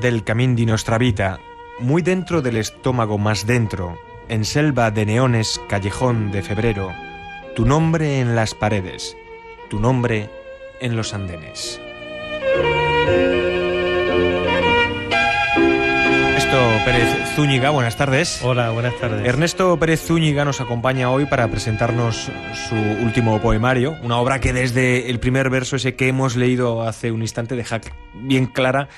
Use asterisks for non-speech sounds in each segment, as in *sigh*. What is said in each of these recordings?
del camino de nuestra vida muy dentro del estómago más dentro, en selva de neones, callejón de febrero, tu nombre en las paredes, tu nombre en los andenes. Ernesto Pérez Zúñiga, buenas tardes. Hola, buenas tardes. Ernesto Pérez Zúñiga nos acompaña hoy para presentarnos su último poemario, una obra que desde el primer verso ese que hemos leído hace un instante deja bien clara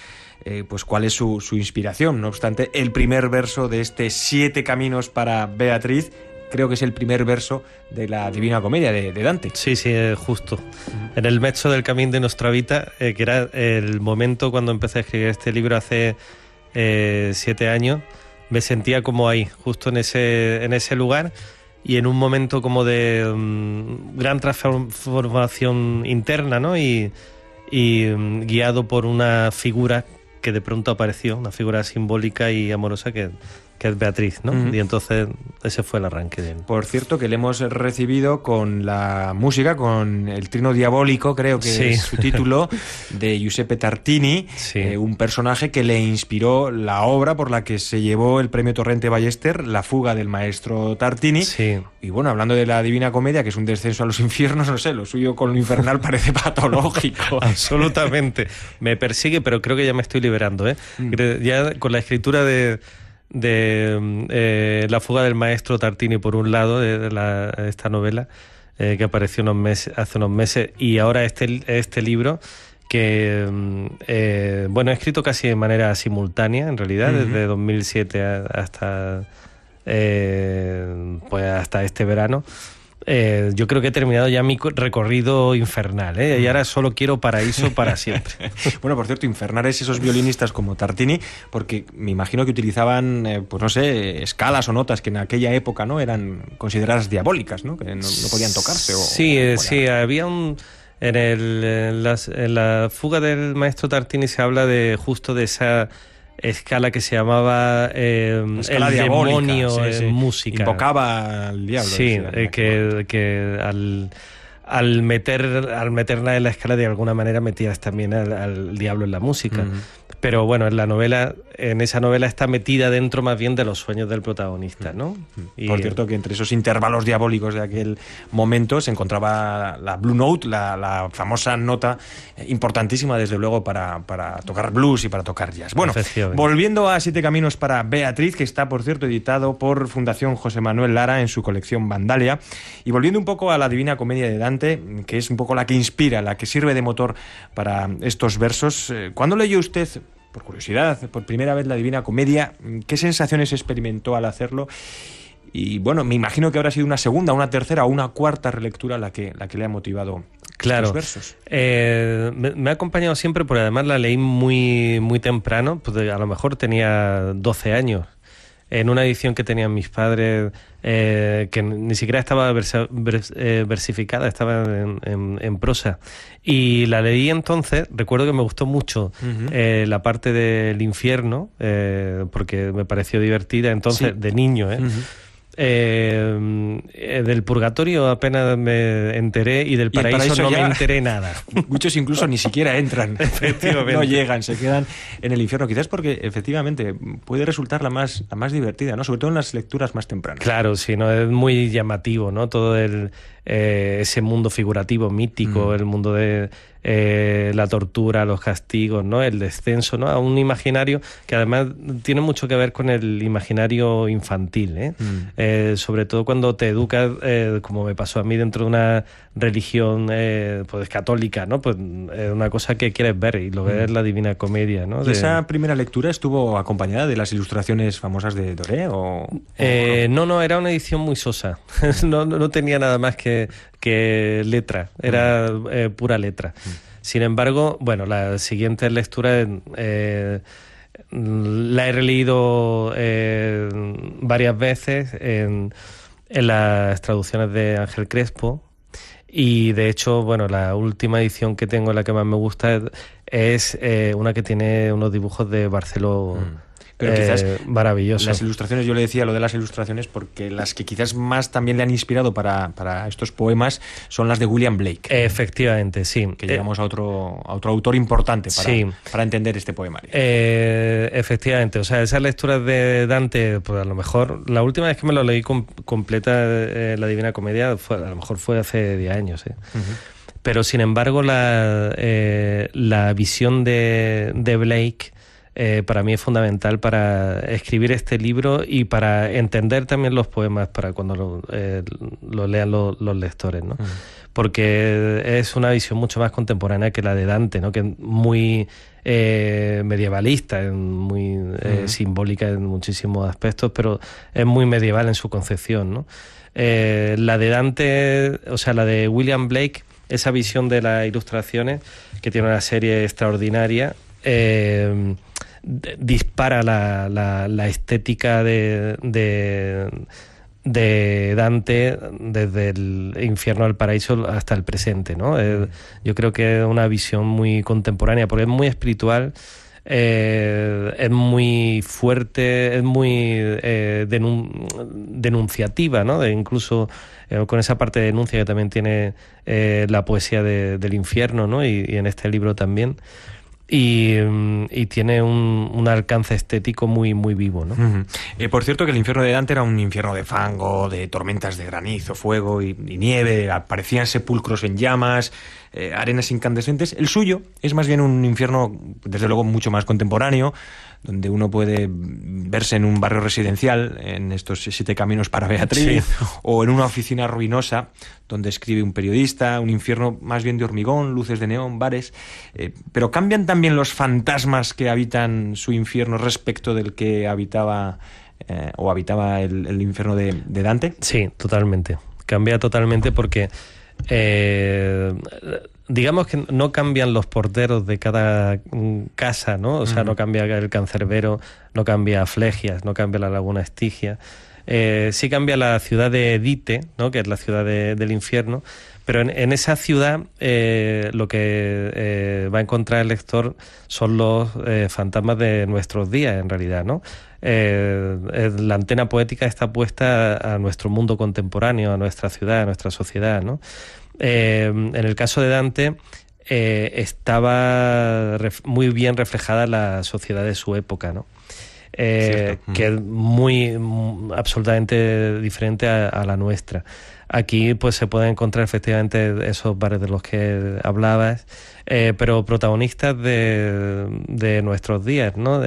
eh, pues cuál es su, inspiración. No obstante, el primer verso de este Siete Caminos para Beatriz creo que es el primer verso de la Divina Comedia de, Dante. Sí, sí, justo. En el mezzo del camino de nuestra vida eh, que era el momento cuando empecé a escribir este libro hace eh, siete años, me sentía como ahí, justo en ese, en ese lugar y en un momento como de mm, gran transformación interna, ¿no? Y, mm, guiado por una figura que de pronto apareció, una figura simbólica y amorosa que que es Beatriz, ¿no? Y entonces ese fue el arranque de él. Por cierto, que le hemos recibido con la música, con el trino diabólico, creo que es su título, *laughs* de Giuseppe Tartini, eh, un personaje que le inspiró la obra por la que se llevó el premio Torrente Ballester, La fuga del maestro Tartini. Y bueno, hablando de la Divina Comedia, que es un descenso a los *laughs* infiernos, no sé, lo suyo con lo infernal *laughs* parece patológico. Absolutamente. Me persigue, pero creo que ya me estoy liberando, ¿eh? Mm. Ya con la escritura de de eh, La fuga del maestro Tartini, por un lado, de, esta novela eh, que apareció unos meses, hace unos meses, y ahora este, este libro que, mm, eh, bueno, he escrito casi de manera simultánea, en realidad, desde 2007 hasta, pues hasta este verano. Eh, yo creo que he terminado ya mi recorrido infernal, ¿eh? y mm. ahora solo quiero paraíso para siempre. *laughs* bueno, por cierto, infernal es esos violinistas como Tartini, porque me imagino que utilizaban, eh, pues no sé, escalas o notas que en aquella época no eran consideradas diabólicas, ¿no? que no, podían tocarse. sí, sí, había un... En, el, en la fuga del maestro Tartini se habla de justo de esa escala que se llamaba eh, El demonio música. Invocaba al diablo. Sí, eh, que, al al meter al meterla en la escala de alguna manera metías también al, diablo en la música. Pero bueno, en la novela, en esa novela está metida dentro más bien de los sueños del protagonista, mm. ¿no? Mm. Y Por cierto, que entre esos intervalos diabólicos de aquel momento se encontraba la Blue Note, la, famosa nota eh, importantísima, desde luego, para, para, tocar blues y para tocar jazz. Bueno, volviendo a Siete Caminos para Beatriz, que está, por cierto, editado por Fundación José Manuel Lara en su colección Vandalia, y volviendo un poco a la Divina Comedia de Dante, que es un poco la que inspira, la que sirve de motor para estos versos, eh, ¿cuándo leyó usted por curiosidad, por primera vez la Divina Comedia. Mm, ¿Qué sensaciones experimentó al hacerlo? Y bueno, me imagino que habrá sido una segunda, una tercera o una cuarta relectura la que, la que le ha motivado claro. Los versos. Eh, me, ha acompañado siempre, porque además la leí muy, muy temprano, pues, a lo mejor tenía 12 años en una edición que tenían mis padres, eh, que ni siquiera estaba eh, versificada, estaba en, prosa. Y la leí entonces, recuerdo que me gustó mucho eh, la parte del infierno, porque me pareció divertida entonces, de niño, ¿eh? Eh, eh, del purgatorio apenas me enteré y del paraíso, no me enteré nada. *laughs* Muchos incluso ni siquiera entran, *laughs* *laughs* no llegan, se quedan en el infierno. Quizás porque efectivamente puede resultar la más, más divertida, ¿no? Sobre todo en las lecturas más tempranas. Claro, sí, ¿no? es muy llamativo, ¿no? Todo el, eh, ese mundo figurativo, mítico, mm. el mundo de eh, la tortura, los castigos, ¿no? el descenso, ¿no? a un imaginario que además tiene mucho que ver con el imaginario infantil, ¿eh? Mm. Eh, sobre todo cuando te educas, como me pasó a mí dentro de una religión pues, católica, ¿no? pues es una cosa que quieres ver y lo mm. ves la Divina Comedia. ¿no? esa primera lectura estuvo acompañada de las ilustraciones famosas de Doré? no, no, era una edición muy sosa, *laughs* no, no, tenía nada más que que letra, era eh, pura letra. Mm. Sin embargo, bueno, la siguiente lectura eh, la he releído eh, varias veces en, las traducciones de Ángel Crespo y de hecho, bueno, la última edición que tengo, la que más me gusta, es, una que tiene unos dibujos de Barceló. Mm. Pero quizás eh, maravilloso. Las ilustraciones, yo le decía lo de las ilustraciones, porque las que quizás más también le han inspirado para, estos poemas son las de William Blake. Efectivamente, sí. Que eh, llegamos a, otro, otro autor importante para, para entender este poema. Eh, efectivamente, o sea, esas lecturas de Dante, pues a lo mejor, la última vez que me lo leí completa la Divina Comedia, fue, a lo mejor fue hace 10 años. Pero sin embargo, la, la visión de, de Blake eh, para mí es fundamental para escribir este libro y para entender también los poemas para cuando lo, eh, lean los lectores, Porque es una visión mucho más contemporánea que la de Dante, Que es muy eh, medievalista, muy simbólica en muchísimos aspectos, pero es muy medieval en su concepción, la de Dante, o sea, la de William Blake, esa visión de las ilustraciones, que tiene una serie extraordinaria, eh, dispara la, la, estética de, de Dante desde el infierno al paraíso hasta el presente, ¿no? Eh, yo creo que es una visión muy contemporánea, porque es muy espiritual, eh, es muy fuerte, es muy eh, denunciativa, ¿no? De incluso con esa parte de denuncia que también tiene la poesía del infierno, y en este libro también y, mm, y tiene un, alcance estético muy, muy vivo. ¿no? Eh, por cierto, que el infierno de Dante era un infierno de fango, de tormentas de granizo, fuego y, nieve, aparecían sepulcros en llamas, eh, arenas incandescentes. El suyo es más bien un infierno, desde luego, mucho más contemporáneo, donde uno puede verse en un barrio residencial, en estos siete caminos para Beatriz, *laughs* o en una oficina ruinosa donde escribe un periodista, un infierno más bien de hormigón, luces de neón, bares, eh, pero cambian también los fantasmas que habitan su infierno respecto del que habitaba eh, o habitaba el, infierno de, Dante? Sí, totalmente. Cambia totalmente porque eh, digamos que no cambian los porteros de cada mm, casa, ¿no? O sea, no cambia el cancerbero, no cambia Flegias, no cambia la Laguna Estigia. Eh, sí cambia la ciudad de Edite, ¿no? que es la ciudad del infierno, pero en, esa ciudad eh, lo que eh, va a encontrar el lector son los fantasmas de nuestros días, en realidad. ¿no? la antena poética está puesta a nuestro mundo contemporáneo, a nuestra ciudad, a nuestra sociedad. ¿no? Eh, en el caso de Dante, eh, estaba muy bien reflejada la sociedad de su época, ¿no? Eh, que es muy absolutamente diferente a la nuestra. Aquí pues se pueden encontrar efectivamente esos bares de los que hablabas, eh, pero protagonistas de, nuestros días, ¿no?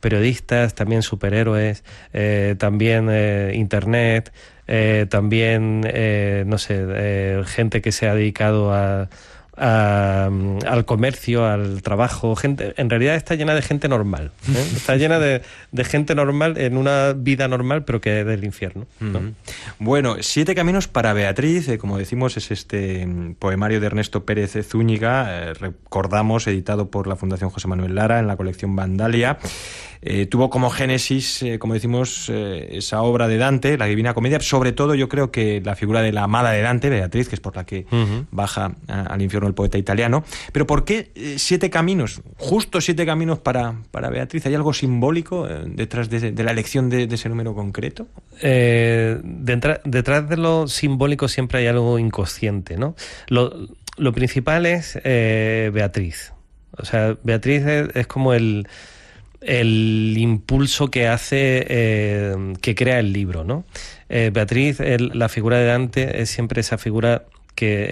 periodistas, también superhéroes, eh, también eh, internet, también, no sé, gente que se ha dedicado a al comercio, al trabajo. Gente, en realidad está llena de gente normal. ¿eh? *laughs* Está llena de, gente normal en una vida normal, pero que es del infierno. Bueno, Siete Caminos para Beatriz, eh, como decimos, es este mm, poemario de Ernesto Pérez Zúñiga, eh, recordamos, editado por la Fundación José Manuel Lara en la colección Vandalia. Eh, tuvo como génesis, eh, como decimos, eh, esa obra de Dante, la Divina Comedia. Sobre todo yo creo que la figura de la amada de Dante, Beatriz, que es por la que baja al infierno el poeta italiano. Pero ¿por qué siete caminos? Justo siete caminos para, para Beatriz. ¿Hay algo simbólico detrás de, la elección de, ese número concreto? Detrás, de lo simbólico siempre hay algo inconsciente, ¿no? Lo, principal es Beatriz. O sea, Beatriz es como el, el impulso que hace, eh, que crea el libro, ¿no? Eh, Beatriz, la figura de Dante es siempre esa figura que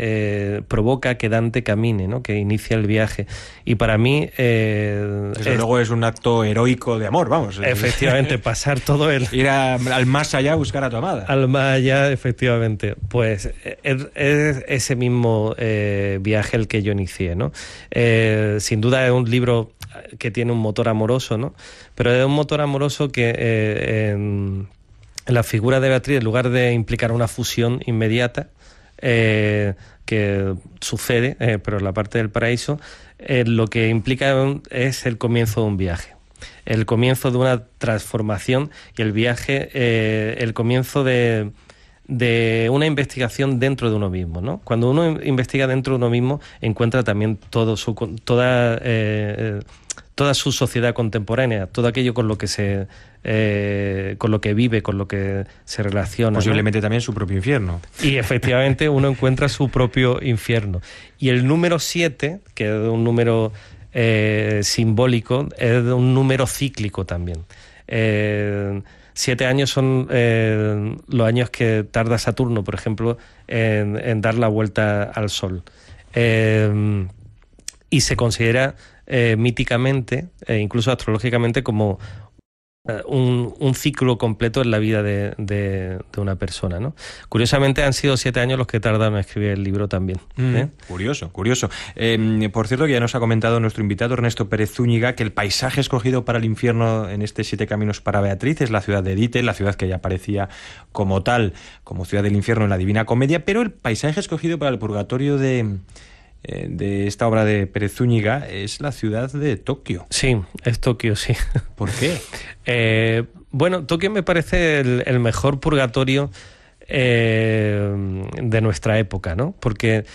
eh, provoca que Dante camine, ¿no? que inicia el viaje. Y para mí... Desde es, luego es un acto heroico de amor, vamos. Efectivamente, *laughs* pasar todo el... Ir al más allá a buscar a tu amada. Al más allá, efectivamente. Pues es, ese mismo viaje el que yo inicié. ¿no? sin duda es un libro que tiene un motor amoroso, ¿no? Pero es un motor amoroso que en eh, em, la figura de Beatriz, en lugar de implicar una fusión inmediata, eh, que sucede, eh, pero en la parte del paraíso, lo que implica es el comienzo de un viaje el comienzo de una transformación y el viaje, el comienzo de, una investigación dentro de uno mismo. Cuando uno investiga dentro de uno mismo, encuentra también todo su, toda, toda su sociedad contemporánea, todo aquello con lo que se eh, con lo que vive, con lo que se relaciona. Posiblemente también su propio infierno. Y efectivamente uno encuentra su propio infierno. Y el número 7, que es un número eh, simbólico, es un número cíclico también. Eh, siete años son los años que tarda Saturno, por ejemplo, en, en dar la vuelta al Sol. y se considera eh, míticamente e incluso astrológicamente como eh, un, ciclo completo en la vida de, una persona. ¿no? Curiosamente han sido siete años los que tardaron en escribir el libro también. Mm. ¿eh? curioso, curioso. Em, por cierto, que ya nos ha comentado nuestro invitado Ernesto Pérez Zúñiga que el paisaje escogido para el infierno en este Siete Caminos para Beatriz es la ciudad de Edite, la ciudad que ya aparecía como tal, como ciudad del infierno en la Divina Comedia, pero el paisaje escogido para el purgatorio de eh, de esta obra de Pérez Zúñiga es la ciudad de Tokio. Sí, es Tokio, sí. ¿Por qué? *laughs* Eh, bueno, Tokio me parece el, mejor purgatorio eh, de nuestra época, ¿no? Porque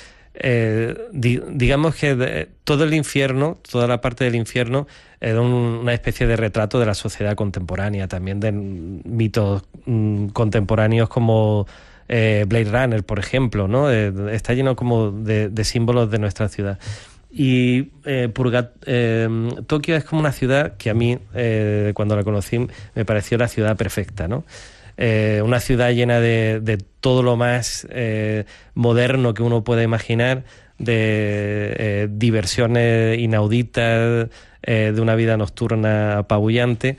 digamos que todo el infierno, toda la parte del infierno, era una especie de retrato de la sociedad contemporánea, también de mitos mm, contemporáneos como eh, Blade Runner, por ejemplo, ¿no? Eh, está lleno como de, símbolos de nuestra ciudad. Y eh, Tokio es como una ciudad que a mí, cuando la conocí, me pareció la ciudad perfecta, ¿no? una ciudad llena de, todo lo más moderno que uno puede imaginar, de diversiones inauditas, de una vida nocturna apabullante,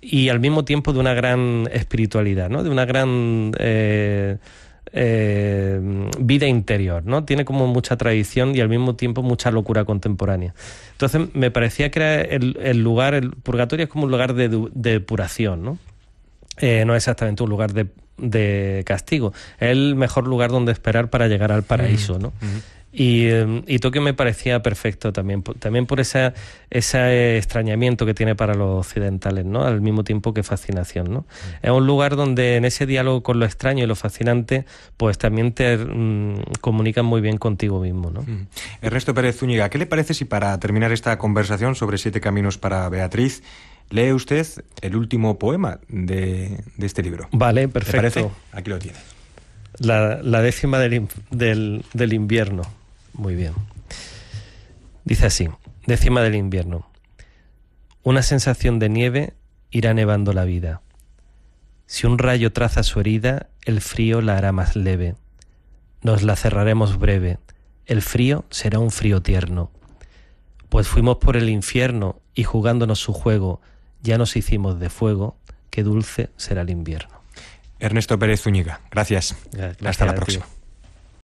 y al mismo tiempo de una gran espiritualidad, ¿no? de una gran eh, eh, vida interior. ¿no? Tiene como mucha tradición y al mismo tiempo mucha locura contemporánea. Entonces me parecía que era el, lugar, el purgatorio es como un lugar de, depuración, ¿no? Eh, no exactamente un lugar de, castigo, es el mejor lugar donde esperar para llegar al paraíso. Mm. ¿no? Mm. Y, eh, y Tokio me parecía perfecto también, también por esa, ese extrañamiento que tiene para los occidentales, ¿no? Al mismo tiempo que fascinación, ¿no? Mm. Es un lugar donde en ese diálogo con lo extraño y lo fascinante, pues también te mm, comunican muy bien contigo mismo, ¿no? Mm. Ernesto Pérez Zúñiga, ¿qué le parece si para terminar esta conversación sobre Siete Caminos para Beatriz, lee usted el último poema de, este libro? Vale, perfecto. Aquí lo tienes. La, la décima del, del, del invierno. Muy bien. Dice así, décima del invierno. Una sensación de nieve irá nevando la vida. Si un rayo traza su herida, el frío la hará más leve. Nos la cerraremos breve, el frío será un frío tierno. Pues fuimos por el infierno y jugándonos su juego, ya nos hicimos de fuego, qué dulce será el invierno. Ernesto Pérez Zúñiga, gracias Hasta la próxima.